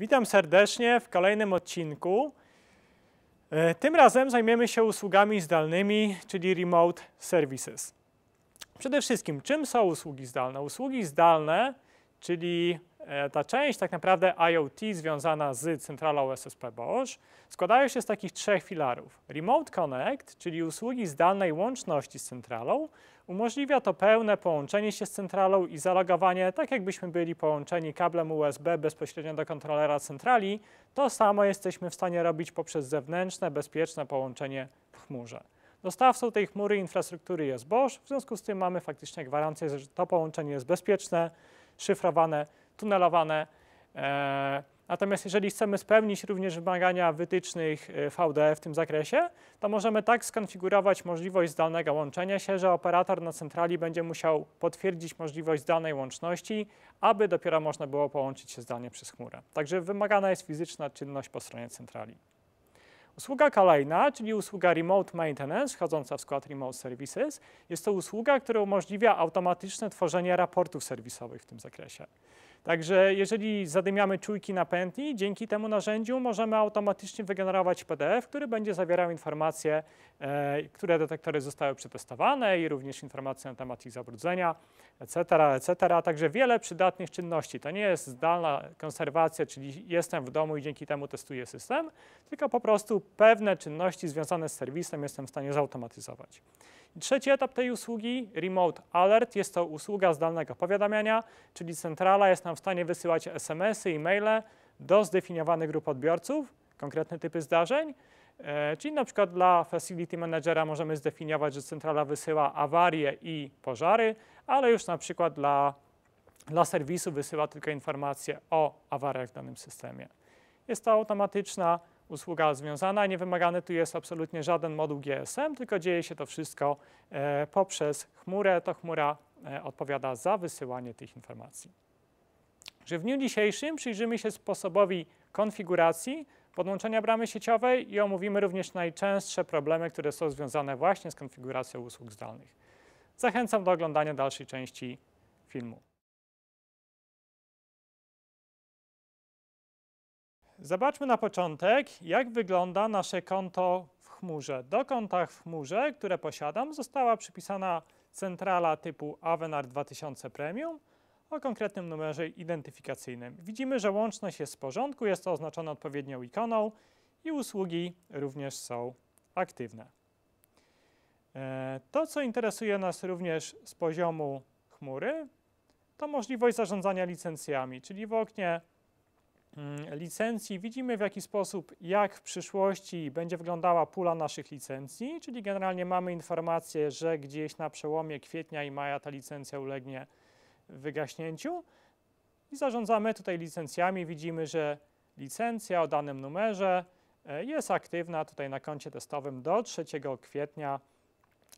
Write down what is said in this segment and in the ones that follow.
Witam serdecznie w kolejnym odcinku. E, tym razem zajmiemy się usługami zdalnymi, czyli remote services. Przede wszystkim, czym są usługi zdalne? Usługi zdalne, czyli e, ta część tak naprawdę IoT związana z centralą SSP Bosch, składają się z takich trzech filarów. Remote Connect, czyli usługi zdalnej łączności z centralą Umożliwia to pełne połączenie się z centralą i zalogowanie, tak jakbyśmy byli połączeni kablem USB bezpośrednio do kontrolera centrali. To samo jesteśmy w stanie robić poprzez zewnętrzne, bezpieczne połączenie w chmurze. Dostawcą tej chmury infrastruktury jest Bosch, w związku z tym mamy faktycznie gwarancję, że to połączenie jest bezpieczne, szyfrowane, tunelowane. Eee, Natomiast jeżeli chcemy spełnić również wymagania wytycznych y, VDE w tym zakresie, to możemy tak skonfigurować możliwość zdalnego łączenia się, że operator na centrali będzie musiał potwierdzić możliwość zdalnej łączności, aby dopiero można było połączyć się zdalnie przez chmurę. Także wymagana jest fizyczna czynność po stronie centrali. Usługa kolejna, czyli usługa Remote Maintenance, wchodząca w skład Remote Services, jest to usługa, która umożliwia automatyczne tworzenie raportów serwisowych w tym zakresie. Także jeżeli zadymiamy czujki pętli, dzięki temu narzędziu możemy automatycznie wygenerować PDF, który będzie zawierał informacje, e, które detektory zostały przetestowane i również informacje na temat ich zabrudzenia, etc., etc. Także wiele przydatnych czynności. To nie jest zdalna konserwacja, czyli jestem w domu i dzięki temu testuję system, tylko po prostu pewne czynności związane z serwisem jestem w stanie zautomatyzować. trzeci etap tej usługi, Remote Alert, jest to usługa zdalnego powiadamiania, czyli centrala jest na nam w stanie wysyłać SMS-y i maile do zdefiniowanych grup odbiorców, konkretne typy zdarzeń. E, czyli na przykład dla facility managera możemy zdefiniować, że centrala wysyła awarie i pożary, ale już na przykład dla, dla serwisu wysyła tylko informacje o awariach w danym systemie. Jest to automatyczna usługa związana, nie wymagany tu jest absolutnie żaden moduł GSM, tylko dzieje się to wszystko e, poprzez chmurę. To chmura e, odpowiada za wysyłanie tych informacji. Także w dniu dzisiejszym przyjrzymy się sposobowi konfiguracji podłączenia bramy sieciowej i omówimy również najczęstsze problemy, które są związane właśnie z konfiguracją usług zdalnych. Zachęcam do oglądania dalszej części filmu. Zobaczmy na początek, jak wygląda nasze konto w chmurze. Do konta w chmurze, które posiadam, została przypisana centrala typu Avenar 2000 Premium, o konkretnym numerze identyfikacyjnym. Widzimy, że łączność jest w porządku, jest to oznaczone odpowiednią ikoną i usługi również są aktywne. E, to, co interesuje nas również z poziomu chmury, to możliwość zarządzania licencjami, czyli w oknie mm, licencji widzimy w jaki sposób, jak w przyszłości będzie wyglądała pula naszych licencji, czyli generalnie mamy informację, że gdzieś na przełomie kwietnia i maja ta licencja ulegnie wygaśnięciu i zarządzamy tutaj licencjami. Widzimy, że licencja o danym numerze e, jest aktywna tutaj na koncie testowym do 3 kwietnia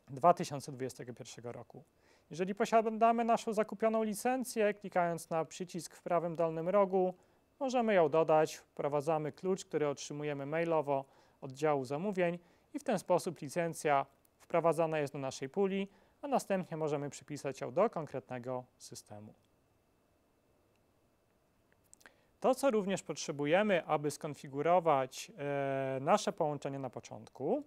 2021 roku. Jeżeli posiadamy naszą zakupioną licencję, klikając na przycisk w prawym dolnym rogu, możemy ją dodać, wprowadzamy klucz, który otrzymujemy mailowo od działu zamówień i w ten sposób licencja wprowadzana jest do naszej puli a następnie możemy przypisać ją do konkretnego systemu. To, co również potrzebujemy, aby skonfigurować e, nasze połączenie na początku,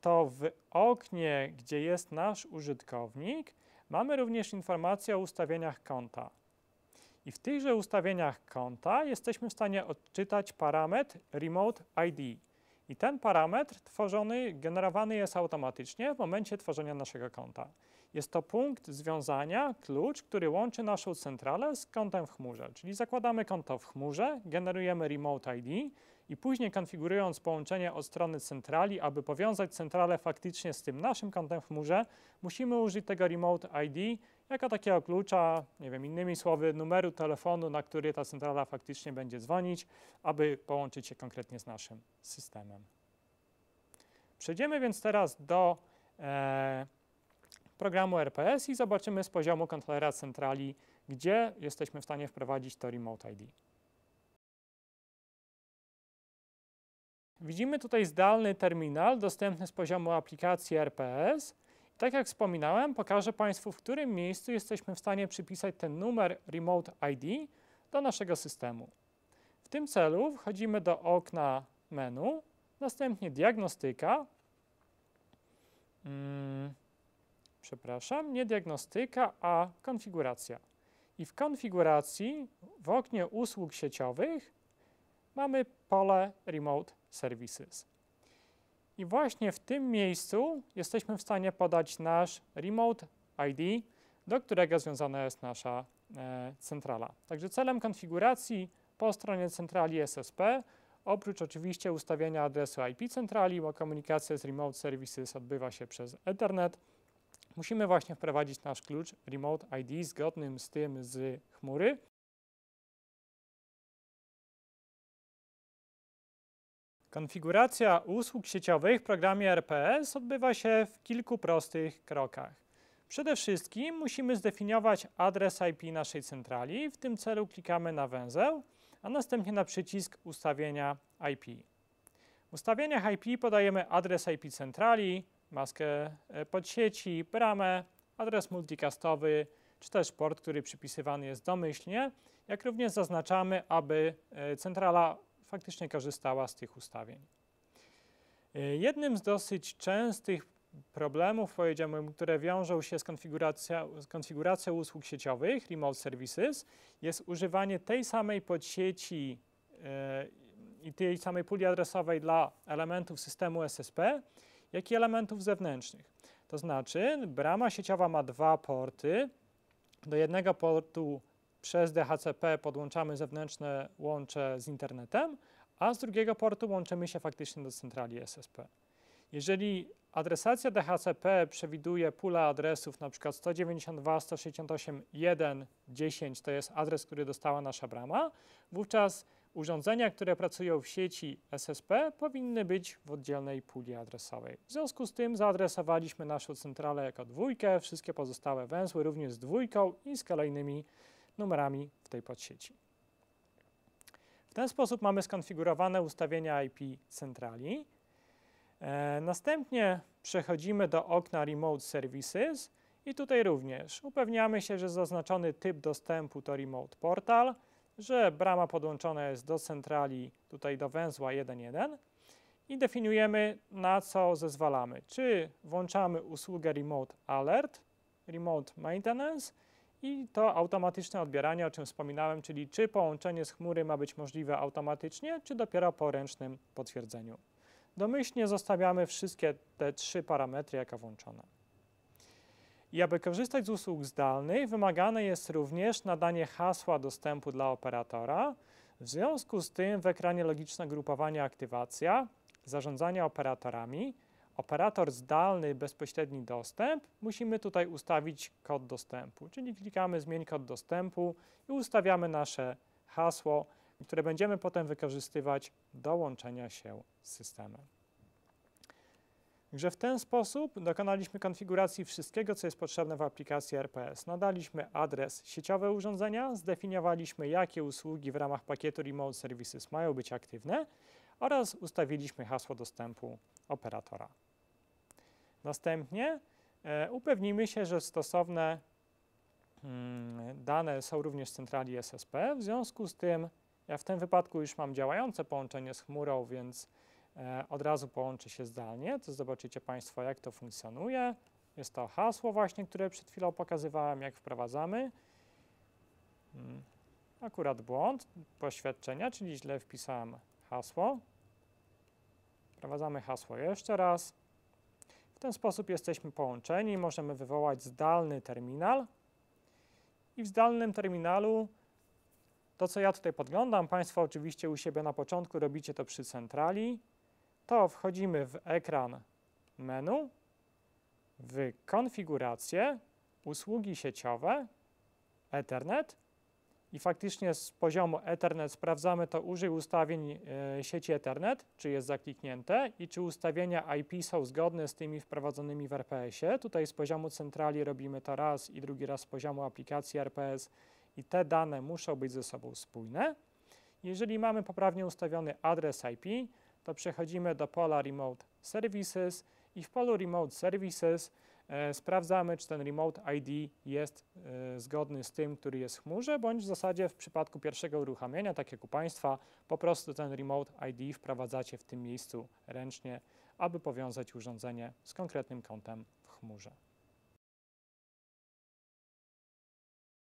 to w oknie, gdzie jest nasz użytkownik, mamy również informację o ustawieniach konta. I w tychże ustawieniach konta jesteśmy w stanie odczytać parametr Remote ID. I ten parametr tworzony, generowany jest automatycznie w momencie tworzenia naszego konta. Jest to punkt związania, klucz, który łączy naszą centralę z kontem w chmurze. Czyli zakładamy konto w chmurze, generujemy Remote ID i później konfigurując połączenie od strony centrali, aby powiązać centralę faktycznie z tym naszym kontem w chmurze, musimy użyć tego Remote ID jako takiego klucza, nie wiem, innymi słowy, numeru telefonu, na który ta centrala faktycznie będzie dzwonić, aby połączyć się konkretnie z naszym systemem. Przejdziemy więc teraz do e, programu RPS i zobaczymy z poziomu kontrolera centrali, gdzie jesteśmy w stanie wprowadzić to Remote ID. Widzimy tutaj zdalny terminal dostępny z poziomu aplikacji RPS, tak jak wspominałem, pokażę Państwu, w którym miejscu jesteśmy w stanie przypisać ten numer Remote ID do naszego systemu. W tym celu wchodzimy do okna menu, następnie diagnostyka, hmm, przepraszam, nie diagnostyka, a konfiguracja. I w konfiguracji w oknie usług sieciowych mamy pole Remote Services. I właśnie w tym miejscu jesteśmy w stanie podać nasz remote ID, do którego związana jest nasza e, centrala. Także celem konfiguracji po stronie centrali SSP, oprócz oczywiście ustawienia adresu IP centrali, bo komunikacja z remote services odbywa się przez Ethernet, musimy właśnie wprowadzić nasz klucz Remote ID zgodnym z tym z chmury. Konfiguracja usług sieciowych w programie RPS odbywa się w kilku prostych krokach. Przede wszystkim musimy zdefiniować adres IP naszej centrali. W tym celu klikamy na węzeł, a następnie na przycisk ustawienia IP. W ustawieniach IP podajemy adres IP centrali, maskę e, podsieci, bramę, adres multicastowy, czy też port, który przypisywany jest domyślnie, jak również zaznaczamy, aby e, centrala faktycznie korzystała z tych ustawień. Y, jednym z dosyć częstych problemów, powiedziałbym, które wiążą się z, konfiguracją, z konfiguracją usług sieciowych, remote services, jest używanie tej samej podsieci y, i tej samej puli adresowej dla elementów systemu SSP, jak i elementów zewnętrznych. To znaczy, brama sieciowa ma dwa porty. Do jednego portu przez DHCP podłączamy zewnętrzne łącze z internetem, a z drugiego portu łączymy się faktycznie do centrali SSP. Jeżeli adresacja DHCP przewiduje pulę adresów np. 192.168.1.10, to jest adres, który dostała nasza brama, wówczas urządzenia, które pracują w sieci SSP powinny być w oddzielnej puli adresowej. W związku z tym zaadresowaliśmy naszą centralę jako dwójkę, wszystkie pozostałe węzły również z dwójką i z kolejnymi numerami w tej podsieci. W ten sposób mamy skonfigurowane ustawienia IP centrali. E, następnie przechodzimy do okna Remote Services i tutaj również upewniamy się, że zaznaczony typ dostępu to Remote Portal, że brama podłączona jest do centrali, tutaj do węzła 1.1 i definiujemy na co zezwalamy. Czy włączamy usługę Remote Alert, Remote Maintenance, i to automatyczne odbieranie, o czym wspominałem, czyli czy połączenie z chmury ma być możliwe automatycznie, czy dopiero po ręcznym potwierdzeniu. Domyślnie zostawiamy wszystkie te trzy parametry jako włączone. I aby korzystać z usług zdalnych, wymagane jest również nadanie hasła dostępu dla operatora. W związku z tym w ekranie logiczne grupowanie aktywacja, zarządzanie operatorami operator zdalny bezpośredni dostęp, musimy tutaj ustawić kod dostępu, czyli klikamy zmień kod dostępu i ustawiamy nasze hasło, które będziemy potem wykorzystywać do łączenia się z systemem. Także w ten sposób dokonaliśmy konfiguracji wszystkiego, co jest potrzebne w aplikacji RPS. Nadaliśmy adres sieciowe urządzenia, zdefiniowaliśmy, jakie usługi w ramach pakietu Remote Services mają być aktywne oraz ustawiliśmy hasło dostępu operatora. Następnie e, upewnimy się, że stosowne mm, dane są również z centrali SSP. W związku z tym ja w tym wypadku już mam działające połączenie z chmurą, więc e, od razu połączy się zdalnie. To zobaczycie Państwo, jak to funkcjonuje. Jest to hasło właśnie, które przed chwilą pokazywałem, jak wprowadzamy. Mm, akurat błąd poświadczenia, czyli źle wpisałem hasło. Wprowadzamy hasło jeszcze raz. W ten sposób jesteśmy połączeni, możemy wywołać zdalny terminal i w zdalnym terminalu to, co ja tutaj podglądam, Państwo oczywiście u siebie na początku robicie to przy centrali, to wchodzimy w ekran menu, w konfigurację, usługi sieciowe, Ethernet i faktycznie z poziomu Ethernet sprawdzamy to użyj ustawień e, sieci Ethernet, czy jest zakliknięte i czy ustawienia IP są zgodne z tymi wprowadzonymi w RPS-ie. Tutaj z poziomu centrali robimy to raz i drugi raz z poziomu aplikacji RPS i te dane muszą być ze sobą spójne. Jeżeli mamy poprawnie ustawiony adres IP, to przechodzimy do pola Remote Services i w polu Remote Services E, sprawdzamy, czy ten Remote ID jest e, zgodny z tym, który jest w chmurze, bądź w zasadzie w przypadku pierwszego uruchamiania, tak jak u Państwa, po prostu ten Remote ID wprowadzacie w tym miejscu ręcznie, aby powiązać urządzenie z konkretnym kątem w chmurze.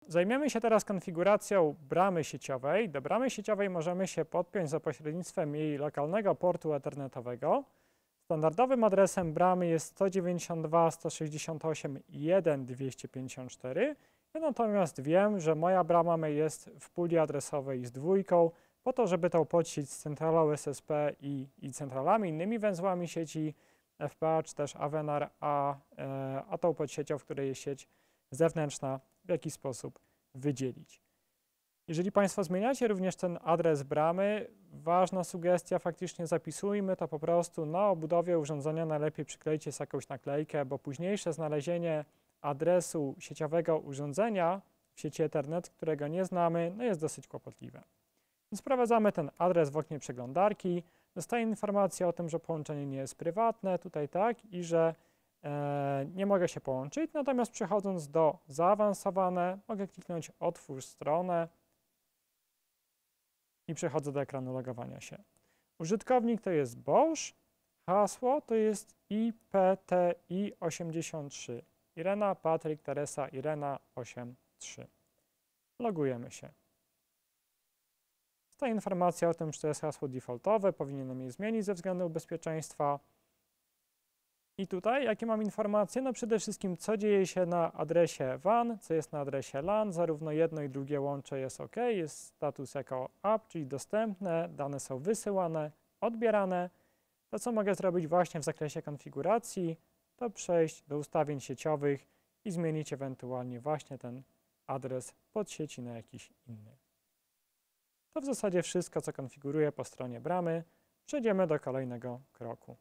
Zajmiemy się teraz konfiguracją bramy sieciowej. Do bramy sieciowej możemy się podpiąć za pośrednictwem jej lokalnego portu ethernetowego. Standardowym adresem bramy jest 192.168.1.254. Ja natomiast wiem, że moja brama jest w puli adresowej z dwójką, po to, żeby to podsieć z centralą SSP i, i centralami, innymi węzłami sieci FPA czy też Avenar, a, e, a tą podsiecią, w której jest sieć zewnętrzna, w jakiś sposób wydzielić. Jeżeli Państwo zmieniacie również ten adres bramy, ważna sugestia, faktycznie zapisujmy to po prostu na obudowie urządzenia, najlepiej przyklejcie z jakąś naklejkę, bo późniejsze znalezienie adresu sieciowego urządzenia w sieci Ethernet, którego nie znamy, no jest dosyć kłopotliwe. sprawdzamy ten adres w oknie przeglądarki, dostaję informację o tym, że połączenie nie jest prywatne, tutaj tak, i że e, nie mogę się połączyć, natomiast przechodząc do zaawansowane, mogę kliknąć otwórz stronę, i przechodzę do ekranu logowania się. Użytkownik to jest Bosch, hasło to jest IPTI83. Irena, Patryk, Teresa, Irena 83. Logujemy się. Ta informacja o tym, że to jest hasło defaultowe, powinienem je zmienić ze względów bezpieczeństwa. I tutaj jakie mam informacje? No przede wszystkim co dzieje się na adresie WAN, co jest na adresie LAN, zarówno jedno i drugie łącze jest OK, jest status jako app, czyli dostępne, dane są wysyłane, odbierane. To co mogę zrobić właśnie w zakresie konfiguracji, to przejść do ustawień sieciowych i zmienić ewentualnie właśnie ten adres pod sieci na jakiś inny. To w zasadzie wszystko, co konfiguruję po stronie bramy. Przejdziemy do kolejnego kroku.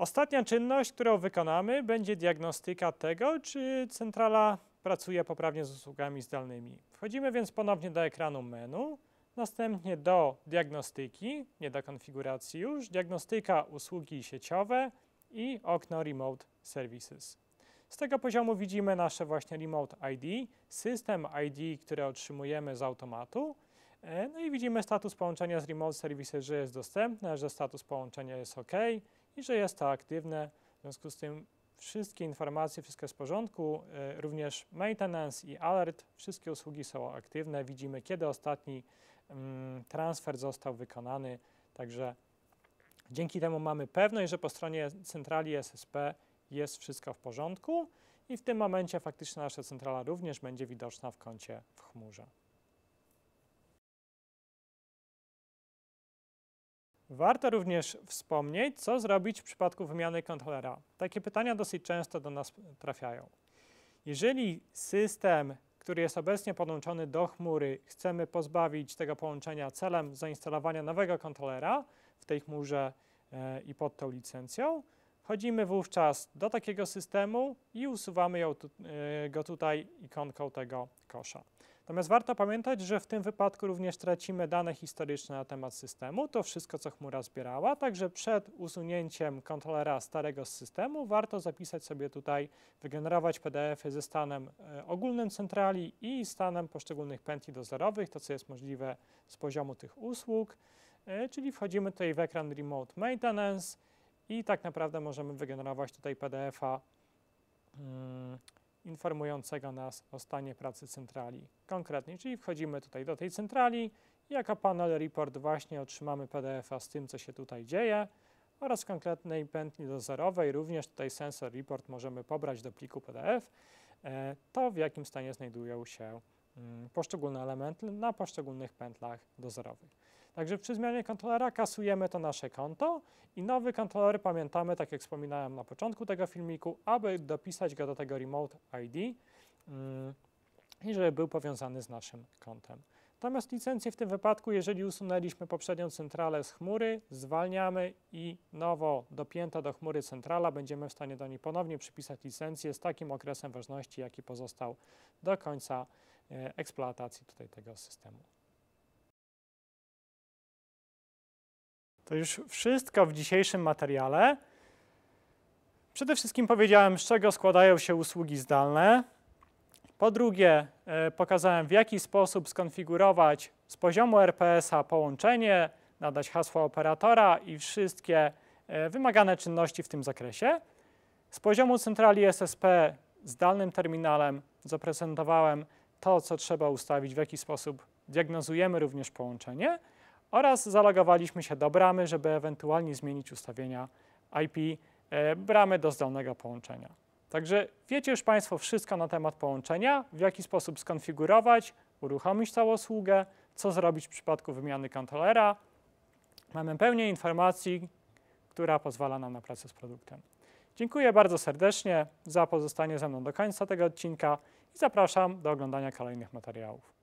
Ostatnia czynność, którą wykonamy, będzie diagnostyka tego, czy centrala pracuje poprawnie z usługami zdalnymi. Wchodzimy więc ponownie do ekranu menu, następnie do diagnostyki, nie do konfiguracji już, diagnostyka usługi sieciowe i okno Remote Services. Z tego poziomu widzimy nasze właśnie Remote ID, system ID, który otrzymujemy z automatu, e, no i widzimy status połączenia z Remote Services, że jest dostępne, że status połączenia jest OK, i że jest to aktywne. W związku z tym wszystkie informacje, wszystko jest w porządku, e, również maintenance i alert, wszystkie usługi są aktywne. Widzimy, kiedy ostatni mm, transfer został wykonany, także dzięki temu mamy pewność, że po stronie centrali SSP jest wszystko w porządku i w tym momencie faktycznie nasza centrala również będzie widoczna w kącie w chmurze. Warto również wspomnieć, co zrobić w przypadku wymiany kontrolera. Takie pytania dosyć często do nas trafiają. Jeżeli system, który jest obecnie podłączony do chmury, chcemy pozbawić tego połączenia celem zainstalowania nowego kontrolera w tej chmurze e, i pod tą licencją, chodzimy wówczas do takiego systemu i usuwamy e, go tutaj ikonką tego kosza. Natomiast warto pamiętać, że w tym wypadku również tracimy dane historyczne na temat systemu, to wszystko, co chmura zbierała, także przed usunięciem kontrolera starego z systemu warto zapisać sobie tutaj, wygenerować PDF-y ze stanem e, ogólnym centrali i stanem poszczególnych pętli dozorowych, to co jest możliwe z poziomu tych usług, e, czyli wchodzimy tutaj w ekran Remote Maintenance i tak naprawdę możemy wygenerować tutaj PDF-a mm, informującego nas o stanie pracy centrali. Konkretnie, czyli wchodzimy tutaj do tej centrali, jako panel report właśnie otrzymamy PDF-a z tym, co się tutaj dzieje oraz konkretnej pętli dozerowej, również tutaj sensor report możemy pobrać do pliku PDF, e, to w jakim stanie znajdują się mm, poszczególne elementy na poszczególnych pętlach dozerowych. Także przy zmianie kontrolera kasujemy to nasze konto i nowy kontroler pamiętamy, tak jak wspominałem na początku tego filmiku, aby dopisać go do tego Remote ID mm, i żeby był powiązany z naszym kontem. Natomiast licencję w tym wypadku, jeżeli usunęliśmy poprzednią centralę z chmury, zwalniamy i nowo dopięta do chmury centrala będziemy w stanie do niej ponownie przypisać licencję z takim okresem ważności, jaki pozostał do końca e, eksploatacji tutaj tego systemu. To już wszystko w dzisiejszym materiale. Przede wszystkim powiedziałem, z czego składają się usługi zdalne. Po drugie, e, pokazałem, w jaki sposób skonfigurować z poziomu RPS-a połączenie, nadać hasło operatora i wszystkie e, wymagane czynności w tym zakresie. Z poziomu centrali SSP zdalnym terminalem zaprezentowałem to, co trzeba ustawić, w jaki sposób diagnozujemy również połączenie oraz zalogowaliśmy się do bramy, żeby ewentualnie zmienić ustawienia IP e, bramy do zdalnego połączenia. Także wiecie już Państwo wszystko na temat połączenia, w jaki sposób skonfigurować, uruchomić całą usługę, co zrobić w przypadku wymiany kontrolera. Mamy pełnię informacji, która pozwala nam na pracę z produktem. Dziękuję bardzo serdecznie za pozostanie ze mną do końca tego odcinka i zapraszam do oglądania kolejnych materiałów.